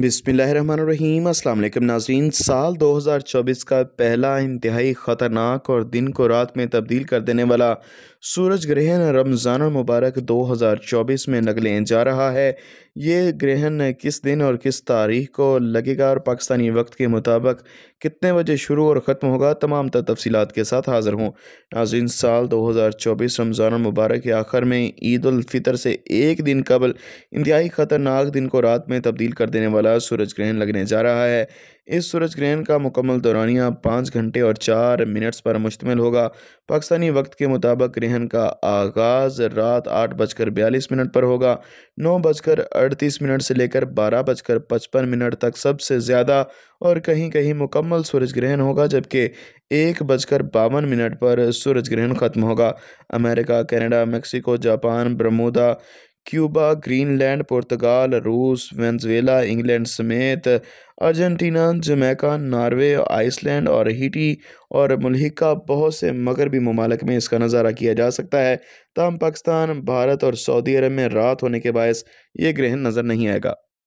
बिसमीम अल्लाम नाजीन साल 2024 का पहला इंतहाई ख़तरनाक और दिन को रात में तब्दील कर देने वाला सूरज ग्रहण रमज़ान मुबारक 2024 में नगलें जा रहा है ये ग्रहण किस दिन और किस तारीख को लगेगा और पाकिस्तानी वक्त के मुताबिक कितने बजे शुरू और ख़त्म होगा तमाम तफसीत के साथ हाज़िर हूँ नाजीन साल 2024 रमज़ान मुबारक के आखिर में ईद से एक दिन कबल इंतहाई ख़तरनाक दिन को रात में तब्दील कर देने वाला वाला सूरज ग्रहण लगने जा रहा है इस सूरज ग्रहण का मुकम्मल दौरानिया पाँच घंटे और चार मिनट्स पर मुश्तमिल होगा पाकिस्तानी वक्त के मुताबिक ग्रहण का आगाज़ रात आठ बजकर बयालीस मिनट पर होगा नौ बजकर अड़तीस मिनट से लेकर बारह बजकर पचपन मिनट तक सबसे ज़्यादा और कहीं कहीं मुकम्मल सूरज ग्रहण होगा जबकि एक बजकर बावन मिनट पर सूरज ग्रहण ख़त्म होगा America Canada Mexico Japan Bermuda Cuba Greenland पुर्तगाल रूस वेंजवेला इंग्लैंड समेत अर्जेंटीना जमैका नार्वे आइसलैंड और हीटी और मलहिका बहुत से मगरबी ममालक में इसका नज़ारा किया जा सकता है तमाम पाकिस्तान भारत और सऊदी अरब में रात होने के बायस ये ग्रहण नज़र नहीं आएगा